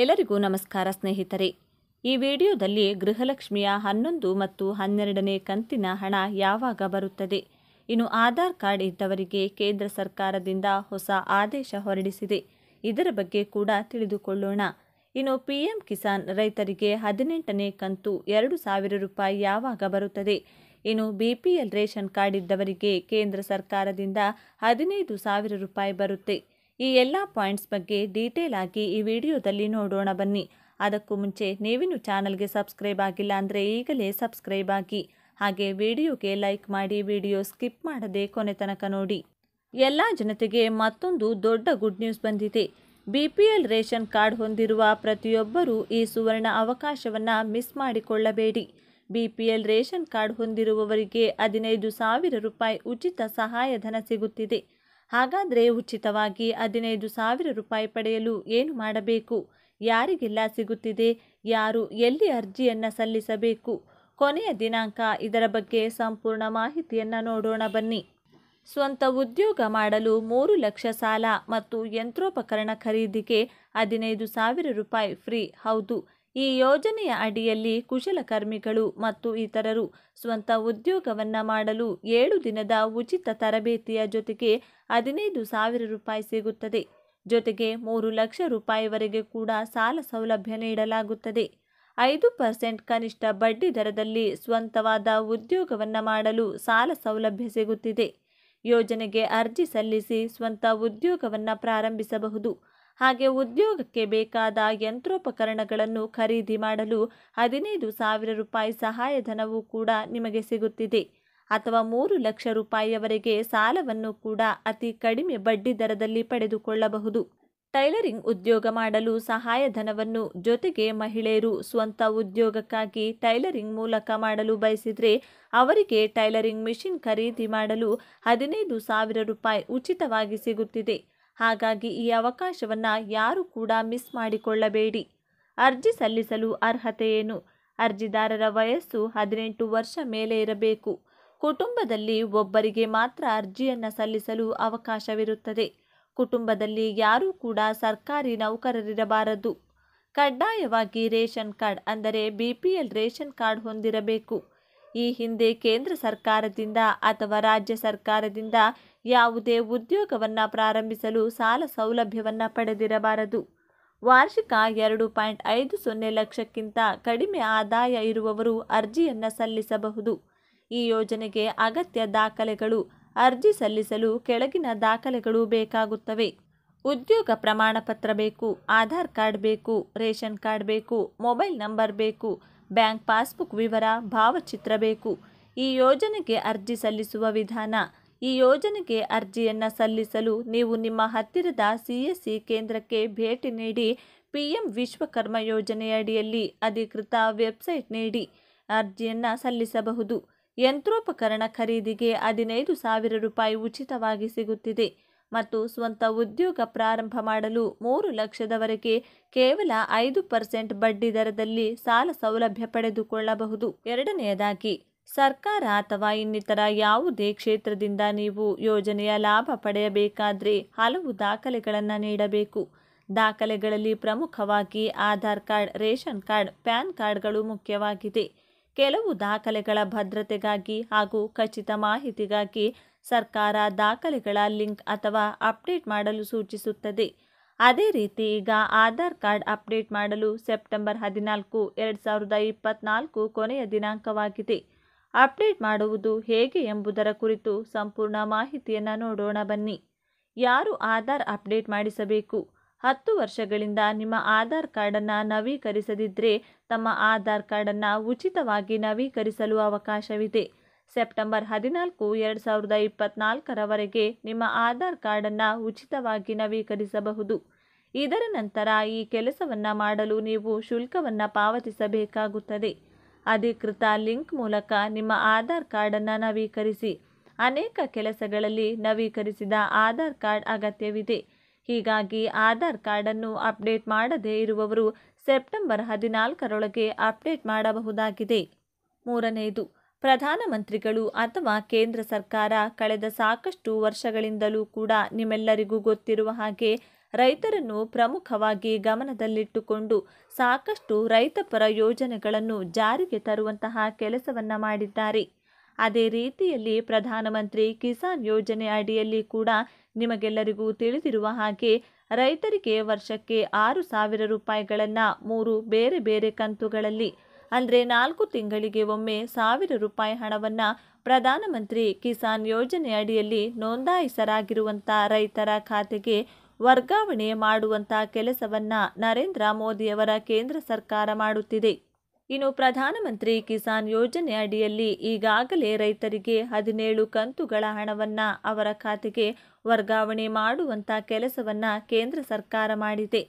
ಎಲ್ಲರಿಗೂ ನಮಸ್ಕಾರ ಸ್ನೇಹಿತರೆ ಈ ವಿಡಿಯೋದಲ್ಲಿ ಗೃಹಲಕ್ಷ್ಮಿಯ ಹನ್ನೊಂದು ಮತ್ತು ಹನ್ನೆರಡನೇ ಕಂತಿನ ಹಣ ಯಾವಾಗ ಬರುತ್ತದೆ ಇನ್ನು ಆಧಾರ್ ಕಾರ್ಡ್ ಇದ್ದವರಿಗೆ ಕೇಂದ್ರ ಸರ್ಕಾರದಿಂದ ಹೊಸ ಆದೇಶ ಹೊರಡಿಸಿದೆ ಇದರ ಬಗ್ಗೆ ಕೂಡ ತಿಳಿದುಕೊಳ್ಳೋಣ ಇನ್ನು ಪಿ ಕಿಸಾನ್ ರೈತರಿಗೆ ಹದಿನೆಂಟನೇ ಕಂತು ಎರಡು ಸಾವಿರ ರೂಪಾಯಿ ಯಾವಾಗ ಬರುತ್ತದೆ ಇನ್ನು ಬಿಪಿಎಲ್ ರೇಷನ್ ಕಾರ್ಡ್ ಇದ್ದವರಿಗೆ ಕೇಂದ್ರ ಸರ್ಕಾರದಿಂದ ಹದಿನೈದು ಸಾವಿರ ರೂಪಾಯಿ ಬರುತ್ತೆ ಈ ಎಲ್ಲ ಪಾಯಿಂಟ್ಸ್ ಬಗ್ಗೆ ಡೀಟೇಲ್ ಆಗಿ ಈ ವಿಡಿಯೋದಲ್ಲಿ ನೋಡೋಣ ಬನ್ನಿ ಅದಕ್ಕೂ ಮುಂಚೆ ನೀವಿನ ಚಾನಲ್ಗೆ ಸಬ್ಸ್ಕ್ರೈಬ್ ಆಗಿಲ್ಲ ಅಂದರೆ ಈಗಲೇ ಸಬ್ಸ್ಕ್ರೈಬ್ ಆಗಿ ಹಾಗೆ ವಿಡಿಯೋಗೆ ಲೈಕ್ ಮಾಡಿ ವಿಡಿಯೋ ಸ್ಕಿಪ್ ಮಾಡದೆ ಕೊನೆ ತನಕ ನೋಡಿ ಎಲ್ಲ ಜನತೆಗೆ ಮತ್ತೊಂದು ದೊಡ್ಡ ಗುಡ್ ನ್ಯೂಸ್ ಬಂದಿದೆ B P L ration card ಹೊಂದಿರುವ ಪ್ರತಿಯೊಬ್ಬರೂ ಈ ಸುವರ್ಣ ಅವಕಾಶವನ್ನು ಮಿಸ್ ಮಾಡಿಕೊಳ್ಳಬೇಡಿ B P L ration card ಹೊಂದಿರುವವರಿಗೆ ಹದಿನೈದು ಸಾವಿರ ರೂಪಾಯಿ ಉಚಿತ ಸಹಾಯಧನ ಸಿಗುತ್ತಿದೆ ಹಾಗಾದರೆ ಉಚಿತವಾಗಿ ಹದಿನೈದು ಸಾವಿರ ರೂಪಾಯಿ ಪಡೆಯಲು ಏನು ಮಾಡಬೇಕು ಯಾರಿಗೆಲ್ಲ ಸಿಗುತ್ತಿದೆ ಯಾರು ಎಲ್ಲಿ ಅರ್ಜಿಯನ್ನು ಸಲ್ಲಿಸಬೇಕು ಕೊನೆಯ ದಿನಾಂಕ ಇದರ ಬಗ್ಗೆ ಸಂಪೂರ್ಣ ಮಾಹಿತಿಯನ್ನು ನೋಡೋಣ ಬನ್ನಿ ಸ್ವಂತ ಉದ್ಯೋಗ ಮಾಡಲು ಮೂರು ಲಕ್ಷ ಸಾಲ ಮತ್ತು ಯಂತ್ರೋಪಕರಣ ಖರೀದಿಗೆ ಹದಿನೈದು ಸಾವಿರ ರೂಪಾಯಿ ಫ್ರೀ ಹೌದು ಈ ಯೋಜನೆಯ ಅಡಿಯಲ್ಲಿ ಕುಶಲಕರ್ಮಿಗಳು ಮತ್ತು ಇತರರು ಸ್ವಂತ ಉದ್ಯೋಗವನ್ನು ಮಾಡಲು ಏಳು ದಿನದ ಉಚಿತ ತರಬೇತಿಯ ಜೊತೆಗೆ ಹದಿನೈದು ಸಾವಿರ ರೂಪಾಯಿ ಸಿಗುತ್ತದೆ ಜೊತೆಗೆ ಮೂರು ಲಕ್ಷ ರೂಪಾಯಿವರೆಗೆ ಕೂಡ ಸಾಲ ಸೌಲಭ್ಯ ನೀಡಲಾಗುತ್ತದೆ ಐದು ಪರ್ಸೆಂಟ್ ಕನಿಷ್ಠ ಬಡ್ಡಿ ದರದಲ್ಲಿ ಸ್ವಂತವಾದ ಉದ್ಯೋಗವನ್ನು ಮಾಡಲು ಸಾಲ ಸೌಲಭ್ಯ ಸಿಗುತ್ತಿದೆ ಯೋಜನೆಗೆ ಅರ್ಜಿ ಸಲ್ಲಿಸಿ ಸ್ವಂತ ಉದ್ಯೋಗವನ್ನು ಪ್ರಾರಂಭಿಸಬಹುದು ಹಾಗೆ ಉದ್ಯೋಗಕ್ಕೆ ಬೇಕಾದ ಯಂತ್ರೋಪಕರಣಗಳನ್ನು ಖರೀದಿ ಮಾಡಲು ಹದಿನೈದು ಸಾವಿರ ರೂಪಾಯಿ ಸಹಾಯಧನವೂ ಕೂಡ ನಿಮಗೆ ಸಿಗುತ್ತಿದೆ ಅಥವಾ ಮೂರು ಲಕ್ಷ ರೂಪಾಯಿಯವರೆಗೆ ಸಾಲವನ್ನು ಕೂಡ ಅತಿ ಕಡಿಮೆ ಬಡ್ಡಿ ದರದಲ್ಲಿ ಪಡೆದುಕೊಳ್ಳಬಹುದು ಟೈಲರಿಂಗ್ ಉದ್ಯೋಗ ಮಾಡಲು ಸಹಾಯಧನವನ್ನು ಜೊತೆಗೆ ಮಹಿಳೆಯರು ಸ್ವಂತ ಉದ್ಯೋಗಕ್ಕಾಗಿ ಟೈಲರಿಂಗ್ ಮೂಲಕ ಮಾಡಲು ಬಯಸಿದರೆ ಅವರಿಗೆ ಟೈಲರಿಂಗ್ ಮಿಷಿನ್ ಖರೀದಿ ಮಾಡಲು ಹದಿನೈದು ಸಾವಿರ ರೂಪಾಯಿ ಉಚಿತವಾಗಿ ಸಿಗುತ್ತಿದೆ ಹಾಗಾಗಿ ಈ ಅವಕಾಶವನ್ನು ಯಾರೂ ಕೂಡ ಮಿಸ್ ಮಾಡಿಕೊಳ್ಳಬೇಡಿ ಅರ್ಜಿ ಸಲ್ಲಿಸಲು ಅರ್ಹತೆ ಏನು ಅರ್ಜಿದಾರರ ವಯಸ್ಸು ಹದಿನೆಂಟು ವರ್ಷ ಮೇಲೆ ಇರಬೇಕು ಕುಟುಂಬದಲ್ಲಿ ಒಬ್ಬರಿಗೆ ಮಾತ್ರ ಅರ್ಜಿಯನ್ನು ಸಲ್ಲಿಸಲು ಅವಕಾಶವಿರುತ್ತದೆ ಕುಟುಂಬದಲ್ಲಿ ಯಾರೂ ಕೂಡ ಸರ್ಕಾರಿ ನೌಕರರಿರಬಾರದು ಕಡ್ಡಾಯವಾಗಿ ರೇಷನ್ ಕಾರ್ಡ್ ಅಂದರೆ B P L ration card ಹೊಂದಿರಬೇಕು ಈ ಹಿಂದೆ ಕೇಂದ್ರ ಸರ್ಕಾರದಿಂದ ಅಥವಾ ರಾಜ್ಯ ಸರ್ಕಾರದಿಂದ ಯಾವುದೇ ಉದ್ಯೋಗವನ್ನು ಪ್ರಾರಂಭಿಸಲು ಸಾಲ ಸೌಲಭ್ಯವನ್ನು ಪಡೆದಿರಬಾರದು ವಾರ್ಷಿಕ ಎರಡು ಪಾಯಿಂಟ್ ಐದು ಸೊನ್ನೆ ಲಕ್ಷಕ್ಕಿಂತ ಕಡಿಮೆ ಆದಾಯ ಇರುವವರು ಅರ್ಜಿಯನ್ನು ಸಲ್ಲಿಸಬಹುದು ಈ ಯೋಜನೆಗೆ ಅಗತ್ಯ ದಾಖಲೆಗಳು ಅರ್ಜಿ ಸಲ್ಲಿಸಲು ಕೆಳಗಿನ ದಾಖಲೆಗಳು ಬೇಕಾಗುತ್ತವೆ ಉದ್ಯೋಗ ಪ್ರಮಾಣಪತ್ರ ಬೇಕು ಆಧಾರ್ ಕಾರ್ಡ್ ಬೇಕು ರೇಷನ್ ಕಾರ್ಡ್ ಬೇಕು ಮೊಬೈಲ್ ನಂಬರ್ ಬೇಕು ಬ್ಯಾಂಕ್ ಪಾಸ್ಬುಕ್ ವಿವರ ಭಾವಚಿತ್ರ ಬೇಕು ಈ ಯೋಜನೆಗೆ ಅರ್ಜಿ ಸಲ್ಲಿಸುವ ವಿಧಾನ ಈ ಯೋಜನೆಗೆ ಅರ್ಜಿಯನ್ನು ಸಲ್ಲಿಸಲು ನೀವು ನಿಮ್ಮ ಹತ್ತಿರದ ಸಿಎಸ್ಸಿ ಕೇಂದ್ರಕ್ಕೆ ಭೇಟಿ ನೀಡಿ ಪಿ ಎಂ ವಿಶ್ವಕರ್ಮ ಯೋಜನೆಯಡಿಯಲ್ಲಿ ಅಧಿಕೃತ ವೆಬ್ಸೈಟ್ ನೀಡಿ ಅರ್ಜಿಯನ್ನು ಸಲ್ಲಿಸಬಹುದು ಯಂತ್ರೋಪಕರಣ ಖರೀದಿಗೆ ಹದಿನೈದು ಸಾವಿರ ರೂಪಾಯಿ ಉಚಿತವಾಗಿ ಸಿಗುತ್ತಿದೆ ಮತ್ತು ಸ್ವಂತ ಉದ್ಯೋಗ ಪ್ರಾರಂಭ ಮಾಡಲು ಮೂರು ಲಕ್ಷದವರೆಗೆ ಕೇವಲ ಐದು ಪರ್ಸೆಂಟ್ ಬಡ್ಡಿ ದರದಲ್ಲಿ ಸಾಲ ಸೌಲಭ್ಯ ಪಡೆದುಕೊಳ್ಳಬಹುದು ಎರಡನೆಯದಾಗಿ ಸರ್ಕಾರ ಅಥವಾ ಇನ್ನಿತರ ಯಾವುದೇ ಕ್ಷೇತ್ರದಿಂದ ನೀವು ಯೋಜನೆಯ ಲಾಭ ಪಡೆಯಬೇಕಾದರೆ ಹಲವು ದಾಖಲೆಗಳನ್ನು ನೀಡಬೇಕು ದಾಖಲೆಗಳಲ್ಲಿ ಪ್ರಮುಖವಾಗಿ Aadhaar card ration card PAN ಕಾರ್ಡ್ಗಳು ಮುಖ್ಯವಾಗಿದೆ ಕೆಲವು ದಾಖಲೆಗಳ ಭದ್ರತೆಗಾಗಿ ಹಾಗೂ ಖಚಿತ ಮಾಹಿತಿಗಾಗಿ ಸರ್ಕಾರ ದಾಖಲೆಗಳ ಲಿಂಕ್ ಅಥವಾ ಅಪ್ಡೇಟ್ ಮಾಡಲು ಸೂಚಿಸುತ್ತದೆ ಅದೇ ರೀತಿ ಈಗ ಆಧಾರ್ ಕಾರ್ಡ್ ಅಪ್ಡೇಟ್ ಮಾಡಲು ಸೆಪ್ಟೆಂಬರ್ ಹದಿನಾಲ್ಕು ಎರಡು ಸಾವಿರದ ಇಪ್ಪತ್ನಾಲ್ಕು ಕೊನೆಯ ದಿನಾಂಕವಾಗಿದೆ ಅಪ್ಡೇಟ್ ಮಾಡುವುದು ಹೇಗೆ ಎಂಬುದರ ಕುರಿತು ಸಂಪೂರ್ಣ ಮಾಹಿತಿಯನ್ನು ನೋಡೋಣ ಬನ್ನಿ ಯಾರು ಆಧಾರ್ ಅಪ್ಡೇಟ್ ಮಾಡಿಸಬೇಕು ಹತ್ತು ವರ್ಷಗಳಿಂದ ನಿಮ್ಮ ಆಧಾರ್ ಕಾರ್ಡನ್ನು ನವೀಕರಿಸದಿದ್ದರೆ ತಮ್ಮ ಆಧಾರ್ ಕಾರ್ಡನ್ನು ಉಚಿತವಾಗಿ ನವೀಕರಿಸಲು ಅವಕಾಶವಿದೆ ಸೆಪ್ಟೆಂಬರ್ ಹದಿನಾಲ್ಕು ಎರಡು ಸಾವಿರದ ಇಪ್ಪತ್ತ್ನಾಲ್ಕರವರೆಗೆ ನಿಮ್ಮ ಆಧಾರ್ ಕಾರ್ಡನ್ನು ಉಚಿತವಾಗಿ ನವೀಕರಿಸಬಹುದು ಇದರ ನಂತರ ಈ ಕೆಲಸವನ್ನು ಮಾಡಲು ನೀವು ಶುಲ್ಕವನ್ನು ಪಾವತಿಸಬೇಕಾಗುತ್ತದೆ ಅಧಿಕೃತ ಲಿಂಕ್ ಮೂಲಕ ನಿಮ್ಮ ಆಧಾರ್ ಕಾರ್ಡನ್ನು ನವೀಕರಿಸಿ ಅನೇಕ ಕೆಲಸಗಳಲ್ಲಿ ನವೀಕರಿಸಿದ ಆಧಾರ್ ಕಾರ್ಡ್ ಅಗತ್ಯವಿದೆ ಹೀಗಾಗಿ ಆಧಾರ್ ಕಾರ್ಡನ್ನು ಅಪ್ಡೇಟ್ ಮಾಡದೇ ಇರುವವರು ಸೆಪ್ಟೆಂಬರ್ ಹದಿನಾಲ್ಕರೊಳಗೆ ಅಪ್ಡೇಟ್ ಮಾಡಬಹುದಾಗಿದೆ ಮೂರನೆಯದು ಪ್ರಧಾನಮಂತ್ರಿಗಳು ಅಥವಾ ಕೇಂದ್ರ ಸರ್ಕಾರ ಕಳೆದ ಸಾಕಷ್ಟು ವರ್ಷಗಳಿಂದಲೂ ಕೂಡ ನಿಮ್ಮೆಲ್ಲರಿಗೂ ಗೊತ್ತಿರುವ ಹಾಗೆ ರೈತರನ್ನು ಪ್ರಮುಖವಾಗಿ ಗಮನದಲ್ಲಿಟ್ಟುಕೊಂಡು ಸಾಕಷ್ಟು ರೈತಪರ ಯೋಜನೆಗಳನ್ನು ಜಾರಿಗೆ ತರುವಂತಹ ಕೆಲಸವನ್ನು ಮಾಡಿದ್ದಾರೆ ಅದೇ ರೀತಿಯಲ್ಲಿ ಪ್ರಧಾನಮಂತ್ರಿ ಕಿಸಾನ್ ಯೋಜನೆ ಅಡಿಯಲ್ಲಿ ಕೂಡ ನಿಮಗೆಲ್ಲರಿಗೂ ತಿಳಿದಿರುವ ಹಾಗೆ ರೈತರಿಗೆ ವರ್ಷಕ್ಕೆ ಆರು ಸಾವಿರ ರೂಪಾಯಿಗಳನ್ನು ಮೂರು ಬೇರೆ ಬೇರೆ ಕಂತುಗಳಲ್ಲಿ ಅಂದರೆ ನಾಲ್ಕು ತಿಂಗಳಿಗೆ ಒಮ್ಮೆ ಸಾವಿರ ರೂಪಾಯಿ ಹಣವನ್ನು ಪ್ರಧಾನಮಂತ್ರಿ ಕಿಸಾನ್ ಯೋಜನೆ ಅಡಿಯಲ್ಲಿ ನೋಂದಾಯಿಸರಾಗಿರುವಂಥ ರೈತರ ಖಾತೆಗೆ ವರ್ಗಾವಣೆ ಮಾಡುವಂಥ ಕೆಲಸವನ್ನು ನರೇಂದ್ರ ಮೋದಿಯವರ ಕೇಂದ್ರ ಸರ್ಕಾರ ಮಾಡುತ್ತಿದೆ ಇನ್ನು ಪ್ರಧಾನಮಂತ್ರಿ ಕಿಸಾನ್ ಯೋಜನೆ ಅಡಿಯಲ್ಲಿ ಈಗಾಗಲೇ ರೈತರಿಗೆ ಹದಿನೇಳು ಕಂತುಗಳ ಹಣವನ್ನು ಅವರ ಖಾತೆಗೆ ವರ್ಗಾವಣೆ ಮಾಡುವಂಥ ಕೆಲಸವನ್ನು ಕೇಂದ್ರ ಸರ್ಕಾರ ಮಾಡಿದೆ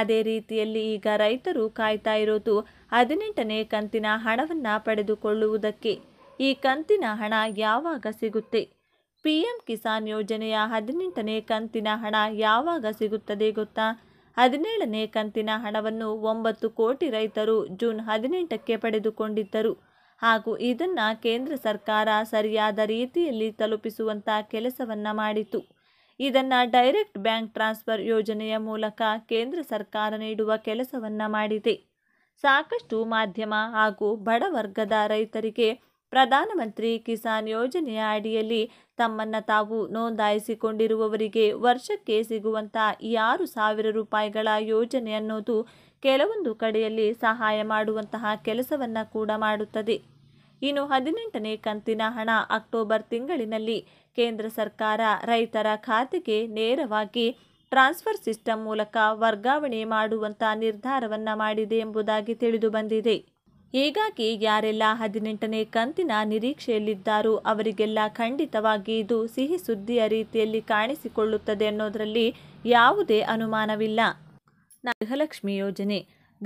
ಅದೇ ರೀತಿಯಲ್ಲಿ ಈಗ ರೈತರು ಕಾಯ್ತಾ ಇರೋದು ಹದಿನೆಂಟನೇ ಕಂತಿನ ಹಣವನ್ನು ಪಡೆದುಕೊಳ್ಳುವುದಕ್ಕೆ ಈ ಕಂತಿನ ಹಣ ಯಾವಾಗ ಸಿಗುತ್ತೆ ಪಿಎಂ ಕಿಸಾನ್ ಯೋಜನೆಯ ಹದಿನೆಂಟನೇ ಕಂತಿನ ಹಣ ಯಾವಾಗ ಸಿಗುತ್ತದೆ ಗೊತ್ತಾ ಹದಿನೇಳನೇ ಕಂತಿನ ಹಣವನ್ನು ಒಂಬತ್ತು ಕೋಟಿ ರೈತರು ಜೂನ್ ಹದಿನೆಂಟಕ್ಕೆ ಪಡೆದುಕೊಂಡಿದ್ದರು ಹಾಗೂ ಇದನ್ನು ಕೇಂದ್ರ ಸರ್ಕಾರ ಸರಿಯಾದ ರೀತಿಯಲ್ಲಿ ತಲುಪಿಸುವಂಥ ಕೆಲಸವನ್ನು ಮಾಡಿತು ಇದನ್ನು ಡೈರೆಕ್ಟ್ ಬ್ಯಾಂಕ್ ಟ್ರಾನ್ಸ್ಫರ್ ಯೋಜನೆಯ ಮೂಲಕ ಕೇಂದ್ರ ಸರ್ಕಾರ ನೀಡುವ ಕೆಲಸವನ್ನು ಮಾಡಿದೆ ಸಾಕಷ್ಟು ಮಾಧ್ಯಮ ಹಾಗೂ ಬಡವರ್ಗದ ರೈತರಿಗೆ ಪ್ರಧಾನಮಂತ್ರಿ ಕಿಸಾನ್ ಯೋಜನೆಯ ಅಡಿಯಲ್ಲಿ ತಮ್ಮನ್ನು ತಾವು ನೋಂದಾಯಿಸಿಕೊಂಡಿರುವವರಿಗೆ ವರ್ಷಕ್ಕೆ ಸಿಗುವಂಥ ಆರು ಸಾವಿರ ರೂಪಾಯಿಗಳ ಯೋಜನೆ ಅನ್ನೋದು ಕೆಲವೊಂದು ಕಡೆಯಲ್ಲಿ ಸಹಾಯ ಮಾಡುವಂತಹ ಕೆಲಸವನ್ನು ಕೂಡ ಮಾಡುತ್ತದೆ ಇನ್ನು ಹದಿನೆಂಟನೇ ಕಂತಿನ ಹಣ ಅಕ್ಟೋಬರ್ ತಿಂಗಳಿನಲ್ಲಿ ಕೇಂದ್ರ ಸರ್ಕಾರ ರೈತರ ಖಾತೆಗೆ ನೇರವಾಗಿ ಟ್ರಾನ್ಸ್ಫರ್ ಸಿಸ್ಟಮ್ ಮೂಲಕ ವರ್ಗಾವಣೆ ಮಾಡುವಂಥ ನಿರ್ಧಾರವನ್ನು ಮಾಡಿದೆ ಎಂಬುದಾಗಿ ತಿಳಿದುಬಂದಿದೆ ಹೀಗಾಗಿ ಯಾರೆಲ್ಲ ಹದಿನೆಂಟನೇ ಕಂತಿನ ನಿರೀಕ್ಷೆಯಲ್ಲಿದ್ದಾರೋ ಅವರಿಗೆಲ್ಲ ಖಂಡಿತವಾಗಿ ಇದು ಸಿಹಿ ಸುದ್ದಿಯ ರೀತಿಯಲ್ಲಿ ಕಾಣಿಸಿಕೊಳ್ಳುತ್ತದೆ ಅನ್ನೋದರಲ್ಲಿ ಯಾವುದೇ ಅನುಮಾನವಿಲ್ಲ ಗೃಹಲಕ್ಷ್ಮಿ ಯೋಜನೆ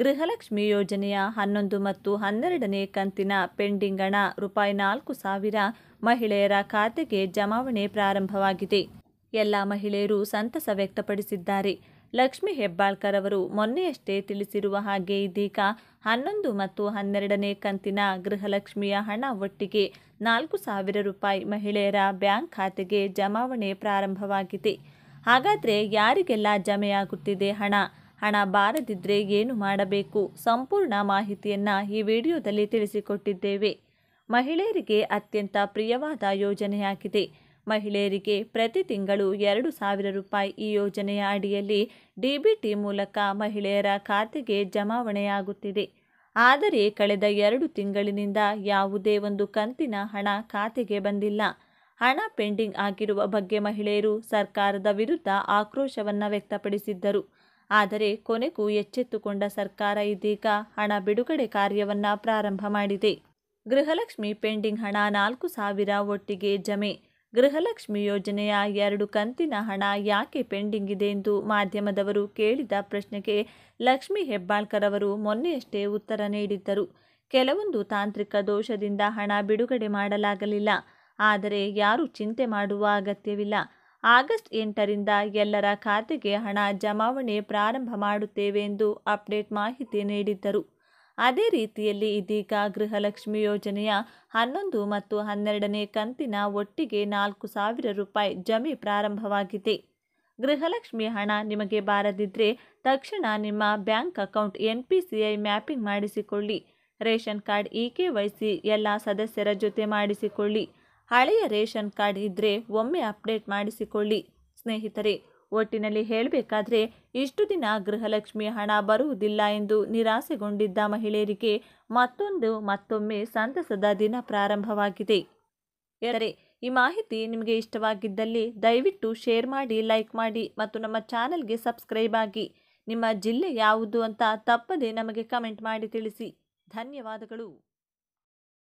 ಗೃಹಲಕ್ಷ್ಮಿ ಯೋಜನೆಯ ಹನ್ನೊಂದು ಮತ್ತು ಹನ್ನೆರಡನೇ ಕಂತಿನ ಪೆಂಡಿಂಗ್ ಹಣ ರೂಪಾಯಿ ನಾಲ್ಕು ಸಾವಿರ ಮಹಿಳೆಯರ ಖಾತೆಗೆ ಜಮಾವಣೆ ಪ್ರಾರಂಭವಾಗಿದೆ ಎಲ್ಲ ಮಹಿಳೆಯರು ಸಂತಸ ವ್ಯಕ್ತಪಡಿಸಿದ್ದಾರೆ ಲಕ್ಷ್ಮಿ ಹೆಬ್ಬಾಳ್ಕರ್ ಅವರು ಮೊನ್ನೆಯಷ್ಟೇ ತಿಳಿಸಿರುವ ಹಾಗೆ ಇದೀಗ ಹನ್ನೊಂದು ಮತ್ತು ಹನ್ನೆರಡನೇ ಕಂತಿನ ಗೃಹಲಕ್ಷ್ಮಿಯ ಹಣ ಒಟ್ಟಿಗೆ ನಾಲ್ಕು ಸಾವಿರ ರೂಪಾಯಿ ಮಹಿಳೆಯರ ಬ್ಯಾಂಕ್ ಖಾತೆಗೆ ಜಮಾವಣೆ ಪ್ರಾರಂಭವಾಗಿದೆ ಹಾಗಾದರೆ ಯಾರಿಗೆಲ್ಲ ಜಮೆಯಾಗುತ್ತಿದೆ ಹಣ ಹಣ ಬಾರದಿದ್ದರೆ ಏನು ಮಾಡಬೇಕು ಸಂಪೂರ್ಣ ಮಾಹಿತಿಯನ್ನು ಈ ವಿಡಿಯೋದಲ್ಲಿ ತಿಳಿಸಿಕೊಟ್ಟಿದ್ದೇವೆ ಮಹಿಳೆಯರಿಗೆ ಅತ್ಯಂತ ಪ್ರಿಯವಾದ ಯೋಜನೆಯಾಗಿದೆ ಮಹಿಳೆಯರಿಗೆ ಪ್ರತಿ ತಿಂಗಳು ಎರಡು ಸಾವಿರ ರೂಪಾಯಿ ಈ ಯೋಜನೆಯ ಅಡಿಯಲ್ಲಿ ಡಿಬಿಟಿ ಮೂಲಕ ಮಹಿಳೆಯರ ಖಾತೆಗೆ ಜಮಾವಣೆಯಾಗುತ್ತಿದೆ ಆದರೆ ಕಳೆದ ಎರಡು ತಿಂಗಳಿನಿಂದ ಯಾವುದೇ ಒಂದು ಕಂತಿನ ಹಣ ಖಾತೆಗೆ ಬಂದಿಲ್ಲ ಹಣ ಪೆಂಡಿಂಗ್ ಆಗಿರುವ ಬಗ್ಗೆ ಮಹಿಳೆಯರು ಸರ್ಕಾರದ ವಿರುದ್ಧ ಆಕ್ರೋಶವನ್ನು ವ್ಯಕ್ತಪಡಿಸಿದ್ದರು ಆದರೆ ಕೊನೆಗೂ ಎಚ್ಚೆತ್ತುಕೊಂಡ ಸರ್ಕಾರ ಇದೀಗ ಹಣ ಬಿಡುಗಡೆ ಕಾರ್ಯವನ್ನು ಪ್ರಾರಂಭ ಮಾಡಿದೆ ಗೃಹಲಕ್ಷ್ಮಿ ಪೆಂಡಿಂಗ್ ಹಣ ನಾಲ್ಕು ಸಾವಿರ ಒಟ್ಟಿಗೆ ಜಮೆ ಗೃಹಲಕ್ಷ್ಮಿ ಯೋಜನೆಯ ಎರಡು ಕಂತಿನ ಹಣ ಯಾಕೆ ಪೆಂಡಿಂಗ್ ಇದೆ ಎಂದು ಮಾಧ್ಯಮದವರು ಕೇಳಿದ ಪ್ರಶ್ನೆಗೆ ಲಕ್ಷ್ಮಿ ಹೆಬ್ಬಾಳ್ಕರ್ ಅವರು ಮೊನ್ನೆಯಷ್ಟೇ ಉತ್ತರ ನೀಡಿದ್ದರು ಕೆಲವೊಂದು ತಾಂತ್ರಿಕ ದೋಷದಿಂದ ಹಣ ಬಿಡುಗಡೆ ಮಾಡಲಾಗಲಿಲ್ಲ ಆದರೆ ಯಾರೂ ಚಿಂತೆ ಮಾಡುವ ಅಗತ್ಯವಿಲ್ಲ ಆಗಸ್ಟ್ ಎಂಟರಿಂದ ಎಲ್ಲರ ಖಾತೆಗೆ ಹಣ ಜಮಾವಣೆ ಪ್ರಾರಂಭ ಮಾಡುತ್ತೇವೆ ಎಂದು ಅಪ್ಡೇಟ್ ಮಾಹಿತಿ ನೀಡಿದ್ದರು ಅದೇ ರೀತಿಯಲ್ಲಿ ಇದೀಗ ಗೃಹಲಕ್ಷ್ಮಿ ಯೋಜನೆಯ ಹನ್ನೊಂದು ಮತ್ತು ಹನ್ನೆರಡನೇ ಕಂತಿನ ಒಟ್ಟಿಗೆ ನಾಲ್ಕು ಸಾವಿರ ರೂಪಾಯಿ ಜಮೆ ಪ್ರಾರಂಭವಾಗಿದೆ ಗೃಹಲಕ್ಷ್ಮಿ ಹಣ ನಿಮಗೆ ಬಾರದಿದ್ದರೆ ತಕ್ಷಣ ನಿಮ್ಮ bank account N P C I mapping ಮಾಡಿಸಿಕೊಳ್ಳಿ ration card E K C ಎಲ್ಲ ಸದಸ್ಯರ ಜೊತೆ ಮಾಡಿಸಿಕೊಳ್ಳಿ ಹಳೆಯ ರೇಷನ್ ಕಾರ್ಡ್ ಇದ್ದರೆ ಒಮ್ಮೆ ಅಪ್ಡೇಟ್ ಮಾಡಿಸಿಕೊಳ್ಳಿ ಸ್ನೇಹಿತರೆ ಒಟ್ಟಿನಲ್ಲಿ ಹೇಳಬೇಕಾದ್ರೆ ಇಷ್ಟು ದಿನ ಗೃಹಲಕ್ಷ್ಮಿ ಹಣ ಬರುವುದಿಲ್ಲ ಎಂದು ನಿರಾಸೆಗೊಂಡಿದ್ದ ಮಹಿಳೆಯರಿಗೆ ಮತ್ತೊಂದು ಮತ್ತೊಮ್ಮೆ ಸಂತಸದ ದಿನ ಪ್ರಾರಂಭವಾಗಿದೆ ಎರಡೇ ಈ ಮಾಹಿತಿ ನಿಮಗೆ ಇಷ್ಟವಾಗಿದ್ದಲ್ಲಿ ದಯವಿಟ್ಟು ಶೇರ್ ಮಾಡಿ ಲೈಕ್ ಮಾಡಿ ಮತ್ತು ನಮ್ಮ ಚಾನಲ್ಗೆ ಸಬ್ಸ್ಕ್ರೈಬ್ ಆಗಿ ನಿಮ್ಮ ಜಿಲ್ಲೆ ಯಾವುದು ಅಂತ ತಪ್ಪದೇ ನಮಗೆ ಕಮೆಂಟ್ ಮಾಡಿ ತಿಳಿಸಿ ಧನ್ಯವಾದಗಳು